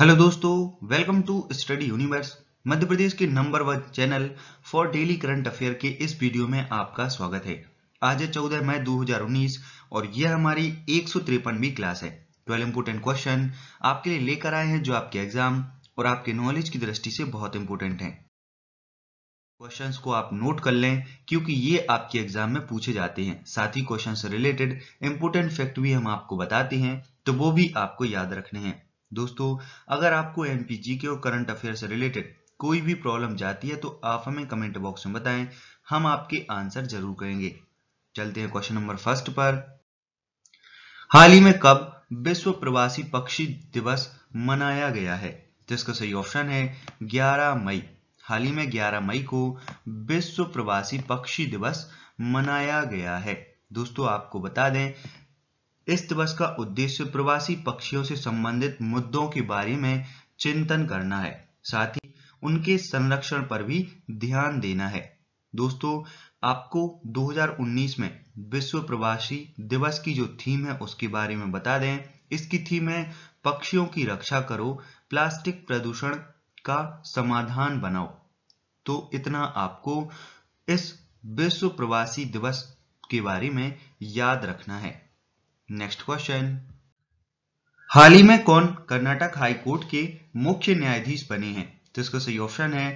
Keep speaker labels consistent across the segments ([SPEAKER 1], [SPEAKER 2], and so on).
[SPEAKER 1] hello दोस्तों welcome to study universe Madhya Pradesh के number one channel for daily current affair के इस वीडियो में आपका स्वागत है आज है चौदह मई 2019 और यह हमारी एक भी क्लास है ट्वेल्व इंपोर्टेंट क्वेश्चन आपके लिए लेकर आए हैं जो आपके एग्जाम और आपके नॉलेज की दृष्टि से बहुत इंपोर्टेंट है क्वेश्चंस को आप नोट कर लें क्योंकि ये आपके एग्जाम में पूछे जाते हैं साथ ही क्वेश्चन से रिलेटेड इंपोर्टेंट फैक्ट भी हम आपको बताते हैं तो वो भी आपको याद रखने हैं दोस्तों अगर आपको एम के और करंट अफेयर से रिलेटेड कोई भी प्रॉब्लम जाती है तो आप हमें कमेंट बॉक्स में बताएं हम आपके आंसर जरूर करेंगे चलते हैं क्वेश्चन नंबर फर्स्ट पर हाल ही में कब विश्व प्रवासी पक्षी दिवस मनाया गया है जिसका सही ऑप्शन है 11 मई हाल ही में 11 मई को विश्व प्रवासी पक्षी दिवस मनाया गया है दोस्तों आपको बता दें इस दिवस का उद्देश्य प्रवासी पक्षियों से संबंधित मुद्दों के बारे में चिंतन करना है साथ ही उनके संरक्षण पर भी ध्यान देना है दोस्तों आपको 2019 में विश्व प्रवासी दिवस की जो थीम है उसके बारे में बता दें इसकी थीम है पक्षियों की रक्षा करो प्लास्टिक प्रदूषण का समाधान बनाओ तो इतना आपको इस विश्व प्रवासी दिवस के बारे में याद रखना है नेक्स्ट क्वेश्चन हाल ही में कौन कर्नाटक हाई कोर्ट के मुख्य न्यायाधीश बने हैं तो इसका सही ऑप्शन है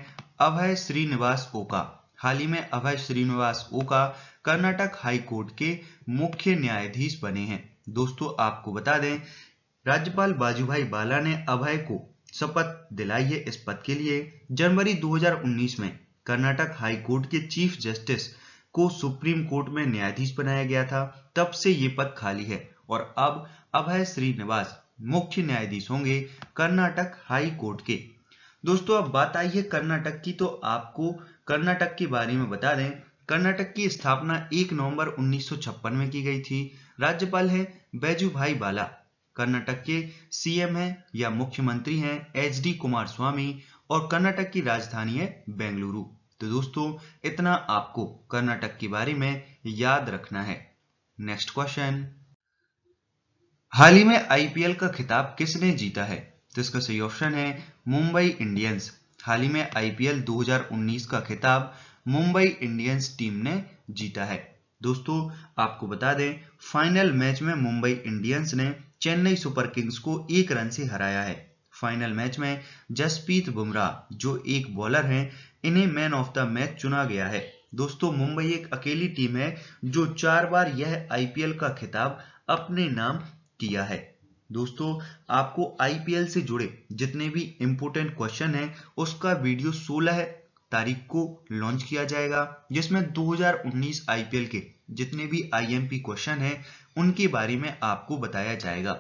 [SPEAKER 1] अभय श्रीनिवास ओका हाल ही में अभय श्रीनिवास ओका कर्नाटक हाई कोर्ट के मुख्य न्यायाधीश बने हैं दोस्तों आपको बता दें राज्यपाल बाजूभाई बाला ने अभय को शपथ दिलाई है इस पद के लिए जनवरी 2019 में कर्नाटक हाई कोर्ट के चीफ जस्टिस को सुप्रीम कोर्ट में न्यायाधीश बनाया गया था तब से ये पद खाली है और अब अभय श्रीनिवास मुख्य न्यायाधीश होंगे कर्नाटक हाई कोर्ट के दोस्तों अब बात आई है कर्नाटक की तो आपको कर्नाटक के बारे में बता दें कर्नाटक की स्थापना 1 नवंबर 1956 में की गई थी राज्यपाल हैं बैजूभाई बाला कर्नाटक के सीएम हैं या मुख्यमंत्री हैं एच डी कुमार स्वामी और कर्नाटक की राजधानी है बेंगलुरु तो दोस्तों इतना आपको कर्नाटक के बारे में याद रखना है नेक्स्ट क्वेश्चन हाल ही में आईपीएल का खिताब किसने जीता है तो इसका सही ऑप्शन है मुंबई इंडियंस हाल ही में आईपीएल 2019 का खिताब मुंबई इंडियंस टीम ने जीता है दोस्तों आपको बता दें फाइनल मैच में मुंबई इंडियंस ने चेन्नई सुपर किंग्स को एक रन से हराया है फाइनल मैच में जसप्रीत बुमराह जो एक बॉलर हैं इन्हें मैन ऑफ द मैच चुना गया है दोस्तों मुंबई एक अकेली टीम है जो चार बार यह आईपीएल का खिताब अपने नाम किया है दोस्तों आपको आईपीएल से जुड़े जितने भी इंपोर्टेंट क्वेश्चन हैं उसका वीडियो 16 तारीख को लॉन्च किया जाएगा जिसमें 2019 आईपीएल के जितने भी आईएमपी क्वेश्चन हैं उनके बारे में आपको बताया जाएगा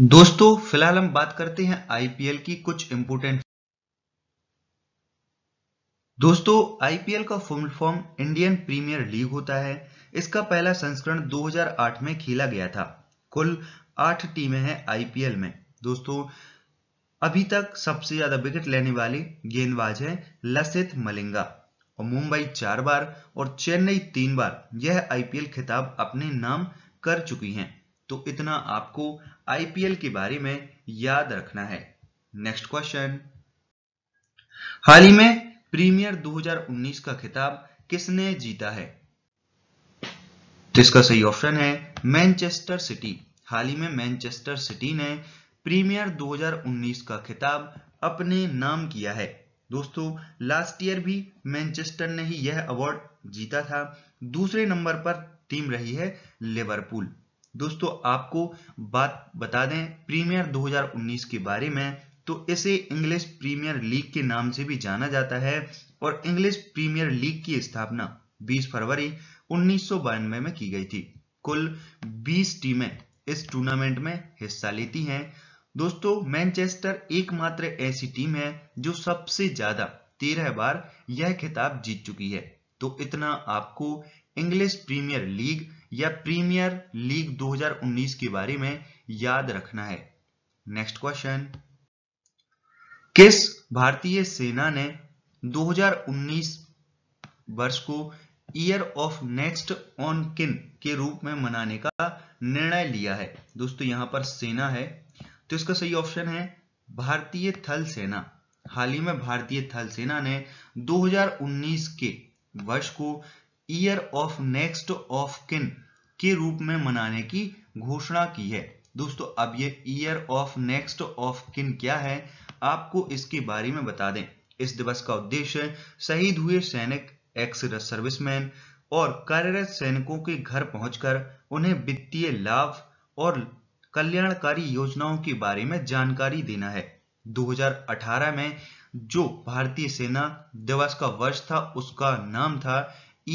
[SPEAKER 1] दोस्तों फिलहाल हम बात करते हैं आईपीएल की कुछ इंपोर्टेंट दोस्तों आईपीएल का full form Indian premier league होता है इसका पहला संस्करण 2008 में खेला गया था कुल आठ टीमें हैं आईपीएल में दोस्तों अभी तक सबसे ज्यादा विकेट लेने वाले गेंदबाज हैं लसित मलिंगा और मुंबई चार बार और चेन्नई तीन बार यह आईपीएल खिताब अपने नाम कर चुकी हैं तो इतना आपको आईपीएल के बारे में याद रखना है नेक्स्ट क्वेश्चन हाल ही में प्रीमियर 2019 का खिताब किसने जीता है तो इसका सही ऑप्शन है मैनचेस्टर सिटी हाल ही में मैनचेस्टर सिटी ने प्रीमियर 2019 का खिताब अपने नाम किया है दोस्तों लास्ट ईयर भी मैनचेस्टर ने ही यह अवार्ड जीता था दूसरे नंबर पर टीम रही है लिवरपूल दोस्तों आपको बात बता दें प्रीमियर 2019 के बारे में तो इसे इंग्लिश प्रीमियर लीग के नाम से भी जाना जाता है और इंग्लिश प्रीमियर लीग की स्थापना 20 फरवरी उन्नीस में की गई थी कुल 20 टीमें इस टूर्नामेंट में हिस्सा लेती हैं दोस्तों मैनचेस्टर एकमात्र ऐसी टीम है जो सबसे ज्यादा तेरह बार यह खिताब जीत चुकी है तो इतना आपको इंग्लिश प्रीमियर लीग या प्रीमियर लीग 2019 के बारे में याद रखना है नेक्स्ट क्वेश्चन किस भारतीय सेना ने 2019 वर्ष को ईयर ऑफ नेक्स्ट ऑन किन के रूप में मनाने का निर्णय लिया है दोस्तों यहां पर सेना है तो इसका सही ऑप्शन है भारतीय थल सेना हाल ही में भारतीय थल सेना ने 2019 के वर्ष को year of next of kin के रूप में मनाने की घोषणा की है दोस्तों अब ये year of next of kin क्या है आपको इसके बारे में बता दें इस दिवस का उद्देश्य शहीद हुए सैनिक एक्स सर्विसमैन और कार्यरत सैनिकों के घर पहुंचकर उन्हें वित्तीय लाभ और कल्याणकारी योजनाओं के बारे में जानकारी देना है 2018 में जो भारतीय सेना दिवस का वर्ष था उसका नाम था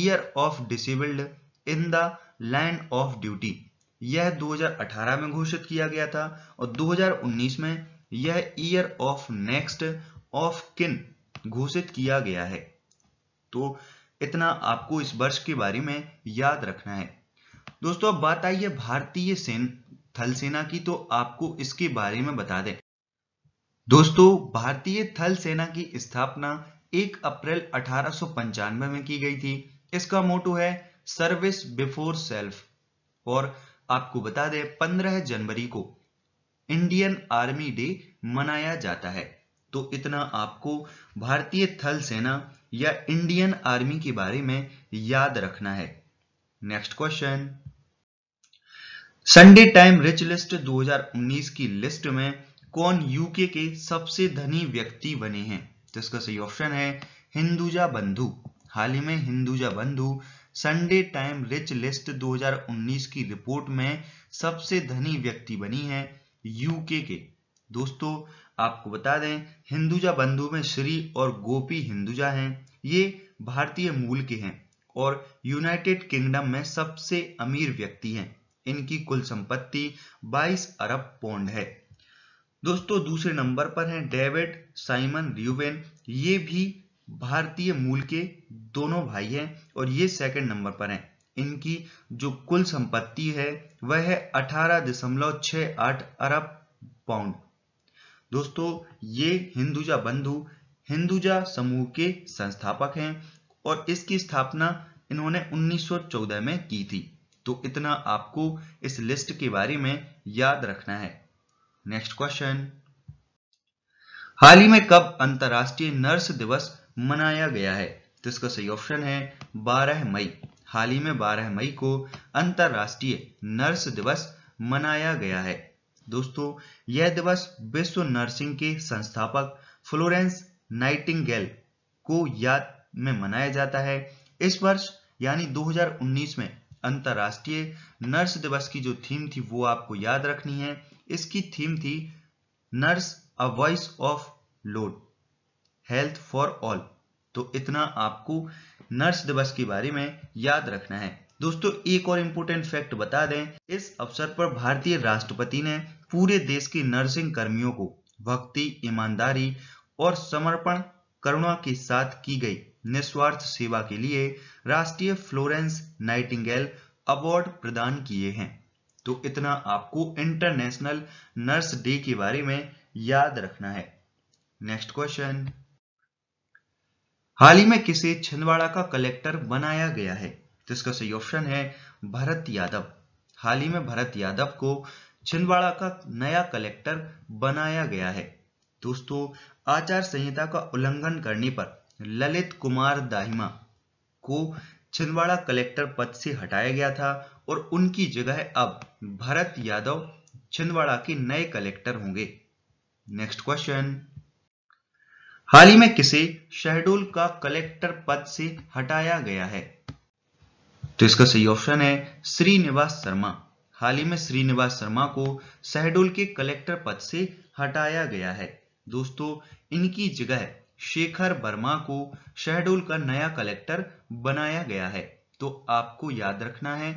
[SPEAKER 1] year of disabled in the land of duty यह 2018 में घोषित किया गया था और 2019 में यह year of next of kin घोषित किया गया है तो इतना आपको इस वर्ष के बारे में याद रखना है दोस्तों अब बात आई है भारतीय सेन थल सेना की तो आपको इसके बारे में बता दें दोस्तों भारतीय थल सेना की स्थापना 1 अप्रैल अठारह में की गई थी इसका मोटो है सर्विस बिफोर सेल्फ और आपको बता दें पंद्रह जनवरी को इंडियन आर्मी डे मनाया जाता है तो इतना आपको भारतीय थल सेना या इंडियन आर्मी के बारे में याद रखना है next question Sunday time rich list 2019 की लिस्ट में कौन यूके के सबसे धनी व्यक्ति बने हैं तो इसका सही ऑप्शन है हिंदुजा बंधु हाल ही में हिंदुजा बंधु संडे टाइम रिच लिस्ट 2019 की रिपोर्ट में सबसे धनी व्यक्ति बनी है यूके के दोस्तों आपको बता दें हिंदुजा बंधु में श्री और गोपी हिंदुजा हैं ये भारतीय मूल के हैं और यूनाइटेड किंगडम में सबसे अमीर व्यक्ति हैं इनकी कुल संपत्ति 22 अरब पौंड है दोस्तों दूसरे नंबर पर हैं डेविड साइमन र्यूवेन ये भी भारतीय मूल के दोनों भाई हैं और ये सेकंड नंबर पर हैं इनकी जो कुल संपत्ति है वह है अठारह दशमलव छह आठ अरब पाउंड दोस्तों ये हिंदुजा बंधु हिंदुजा समूह के संस्थापक हैं और इसकी स्थापना इन्होंने 1914 में की थी तो इतना आपको इस लिस्ट के बारे में याद रखना है नेक्स्ट क्वेश्चन हाल ही में कब अंतर्राष्ट्रीय नर्स दिवस मनाया गया है तो इसका सही ऑप्शन है 12 मई हाल ही में 12 मई को अंतरराष्ट्रीय नर्स दिवस मनाया गया है दोस्तों यह दिवस विश्व नर्सिंग के संस्थापक फ्लोरेंस नाइटिंगेल को याद में मनाया जाता है इस वर्ष यानी 2019 में अंतरराष्ट्रीय नर्स दिवस की जो थीम थी वो आपको याद रखनी है इसकी थीम थी nurse a voice of load health for all तो इतना आपको नर्स दिवस के बारे में याद रखना है दोस्तों एक और इम्पोर्टेंट फैक्ट बता दें इस अवसर पर भारतीय राष्ट्रपति ने पूरे देश के नर्सिंग कर्मियों को भक्ति ईमानदारी और समर्पण करुणा के साथ की गई निस्वार्थ सेवा के लिए राष्ट्रीय फ्लोरेंस नाइटिंगेल अवार्ड प्रदान किए हैं तो इतना आपको इंटरनेशनल नर्स डे के बारे में याद रखना है नेक्स्ट क्वेश्चन हाल ही में किसे छिंदवाड़ा का कलेक्टर बनाया गया है तो इसका सही ऑप्शन है भरत यादव हाल ही में भरत यादव को छिंदवाड़ा का नया कलेक्टर बनाया गया है दोस्तों आचार संहिता का उल्लंघन करने पर ललित कुमार दाहिमा को छिंदवाड़ा कलेक्टर पद से हटाया गया था और उनकी जगह अब भरत यादव छिंदवाड़ा के नए कलेक्टर होंगे नेक्स्ट क्वेश्चन हाल ही में किसे शहडोल का कलेक्टर पद से हटाया गया है तो इसका सही ऑप्शन है श्रीनिवास शर्मा हाल ही में श्रीनिवास शर्मा को शहडोल के कलेक्टर पद से हटाया गया है दोस्तों इनकी जगह शेखर वर्मा को शहडोल का नया कलेक्टर बनाया गया है तो आपको याद रखना है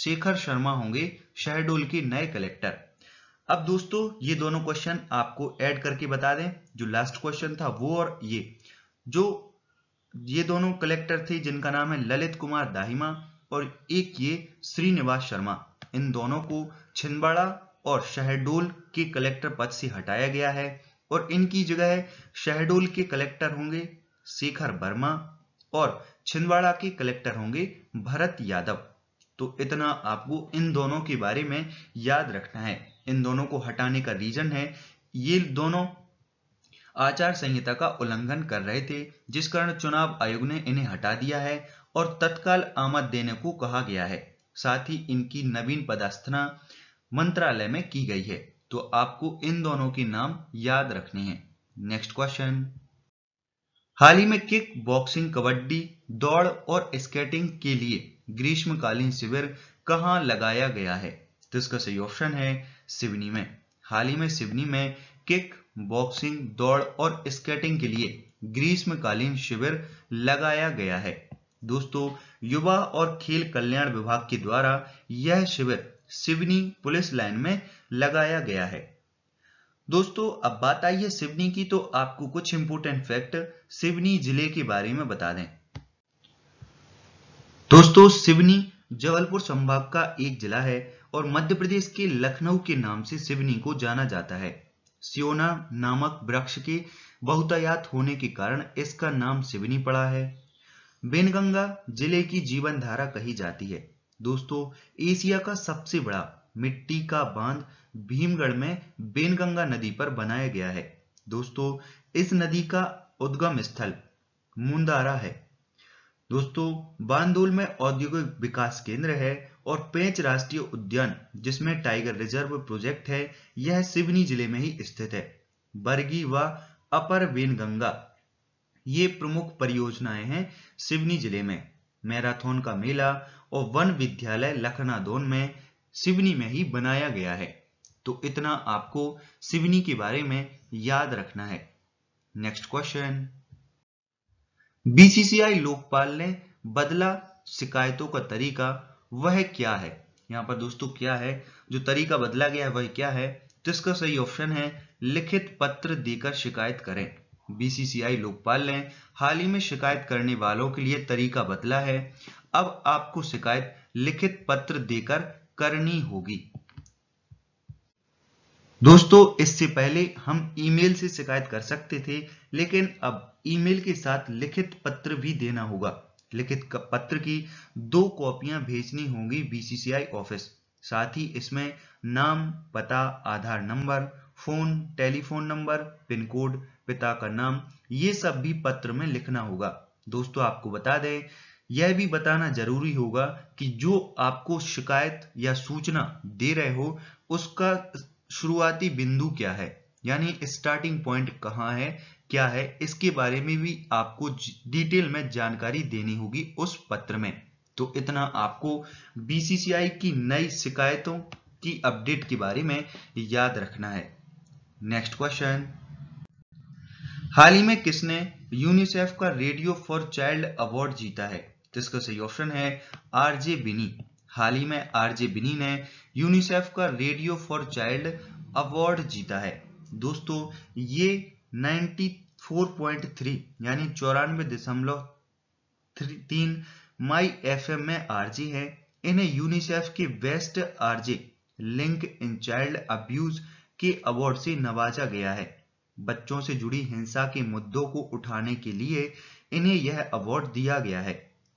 [SPEAKER 1] शेखर शर्मा होंगे शहडोल के नए कलेक्टर अब दोस्तों ये दोनों क्वेश्चन आपको ऐड करके बता दें जो लास्ट क्वेश्चन था वो और ये जो ये दोनों कलेक्टर थे जिनका नाम है ललित कुमार दाहिमा और एक ये श्रीनिवास शर्मा इन दोनों को छिंदवाड़ा और शहडोल के कलेक्टर पद से हटाया गया है और इनकी जगह शहडोल के कलेक्टर होंगे शेखर वर्मा और छिंदवाड़ा के कलेक्टर होंगे भरत यादव तो इतना आपको इन दोनों के बारे में याद रखना है इन दोनों को हटाने का रीजन है ये दोनों आचार संहिता का उल्लंघन कर रहे थे जिस कारण चुनाव आयोग ने इन्हें हटा दिया है और तत्काल आमद देने को कहा गया है साथ ही इनकी नवीन पदस्थना मंत्रालय में की गई है तो आपको इन दोनों के नाम याद रखने हैं नेक्स्ट क्वेश्चन हाल ही में किक बॉक्सिंग कबड्डी दौड़ और स्केटिंग के लिए ग्रीष्मकालीन शिविर कहां लगाया गया है तो इसका सही ऑप्शन है सिवनी में हाल ही में सिवनी में किक बॉक्सिंग दौड़ और स्केटिंग के लिए ग्रीष्मकालीन शिविर लगाया गया है दोस्तों युवा और खेल कल्याण विभाग के द्वारा यह शिविर सिवनी पुलिस लाइन में लगाया गया है दोस्तों अब बात आई है सिवनी की तो आपको कुछ इंपोर्टेंट फैक्ट सिवनी जिले के बारे में बता दें दोस्तों सिवनी जबलपुर संभाग का एक जिला है और मध्य प्रदेश के लखनऊ के नाम से सिवनी को जाना जाता है सियोना नामक वृक्ष के बहुतायात होने के कारण इसका नाम सिवनी पड़ा है बेनगंगा जिले की जीवन धारा कही जाती है दोस्तों एशिया का सबसे बड़ा मिट्टी का बांध भीमगढ़ में बेनगंगा नदी पर बनाया गया है दोस्तों इस नदी का उद्गम स्थल मुंदारा है दोस्तों बांदोल में औद्योगिक विकास केंद्र है और पेंच राष्ट्रीय उद्यान जिसमें टाइगर रिजर्व प्रोजेक्ट है यह सिवनी जिले में ही स्थित है बरगी व अपर गंगा ये प्रमुख परियोजनाएं हैं सिवनी जिले में मैराथन का मेला और वन विद्यालय लखना दोन में सिवनी में ही बनाया गया है तो इतना आपको सिवनी के बारे में याद रखना है नेक्स्ट क्वेश्चन बीसीसीआई लोकपाल ने बदला शिकायतों का तरीका वह क्या है यहाँ पर दोस्तों क्या है जो तरीका बदला गया है वह क्या है तो इसका सही ऑप्शन है लिखित पत्र देकर शिकायत करें बीसीसीआई लोकपाल ने हाल ही में शिकायत करने वालों के लिए तरीका बदला है अब आपको शिकायत लिखित पत्र देकर करनी होगी दोस्तों इससे पहले हम ईमेल से शिकायत कर सकते थे लेकिन अब ईमेल के साथ लिखित पत्र भी देना होगा लिखित पत्र की दो कॉपियां भेजनी होंगी बीसीसीआई ऑफिस साथ ही इसमें नाम पता Aadhaar number phone telephone number pin code पिता का नाम ये सब भी पत्र में लिखना होगा दोस्तों आपको बता दें यह भी बताना जरूरी होगा कि जो आपको शिकायत या सूचना दे रहे हो उसका शुरुआती बिंदु क्या है यानी स्टार्टिंग पॉइंट कहाँ है क्या है इसके बारे में भी आपको डिटेल में जानकारी देनी होगी उस पत्र में तो इतना आपको बीसीसीआई की नई शिकायतों की अपडेट के बारे में याद रखना है नेक्स्ट क्वेश्चन हाल ही में किसने यूनिसेफ का रेडियो फॉर चाइल्ड अवार्ड जीता है तो इसका सही ऑप्शन है आरजे बिनी हाल ही में आरजे बिनी ने यूनिसेफ का रेडियो फॉर चाइल्ड अवार्ड जीता है दोस्तों ये 94.3 यानी चौरानवे दशमलव तीन माई एफ में आरजी है इन्हें यूनिसेफ के best RJ link in child abuse के अवार्ड से नवाजा गया है बच्चों से जुड़ी हिंसा के मुद्दों को उठाने के लिए इन्हें यह अवार्ड दिया गया है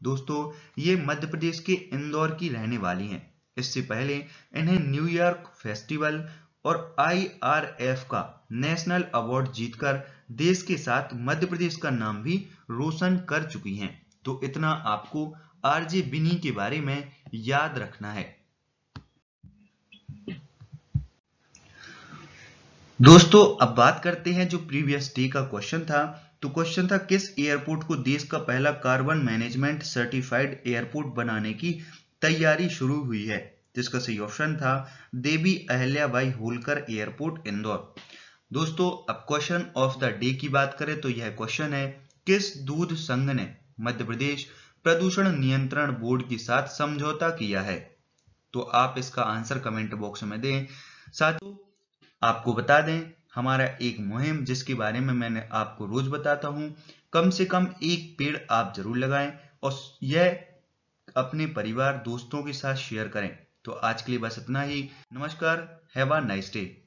[SPEAKER 1] दोस्तों ये मध्य प्रदेश के इंदौर की रहने वाली हैं इससे पहले इन्हें न्यूयॉर्क फेस्टिवल और आईआरएफ का नेशनल अवार्ड जीतकर देश के साथ मध्य प्रदेश का नाम भी रोशन कर चुकी हैं तो इतना आपको आरजे बिनी के बारे में याद रखना है दोस्तों अब बात करते हैं जो प्रीवियस डे का क्वेश्चन था तो क्वेश्चन था किस एयरपोर्ट को देश का पहला कार्बन मैनेजमेंट सर्टिफाइड एयरपोर्ट बनाने की तैयारी शुरू हुई है जिसका सही ऑप्शन था देवी अहल्याबाई होलकर एयरपोर्ट इंदौर दोस्तों अब क्वेश्चन ऑफ द डे की बात करें तो यह क्वेश्चन है किस दूध संघ ने मध्य प्रदेश प्रदूषण नियंत्रण बोर्ड के साथ समझौता किया है तो आप इसका आंसर कमेंट बॉक्स में दें साथ आपको बता दें हमारा एक मुहिम जिसके बारे में मैंने आपको रोज बताता हूं कम से कम एक पेड़ आप जरूर लगाएं और यह अपने परिवार दोस्तों के साथ शेयर करें तो आज के लिए बस इतना ही नमस्कार हैव अ नाइस डे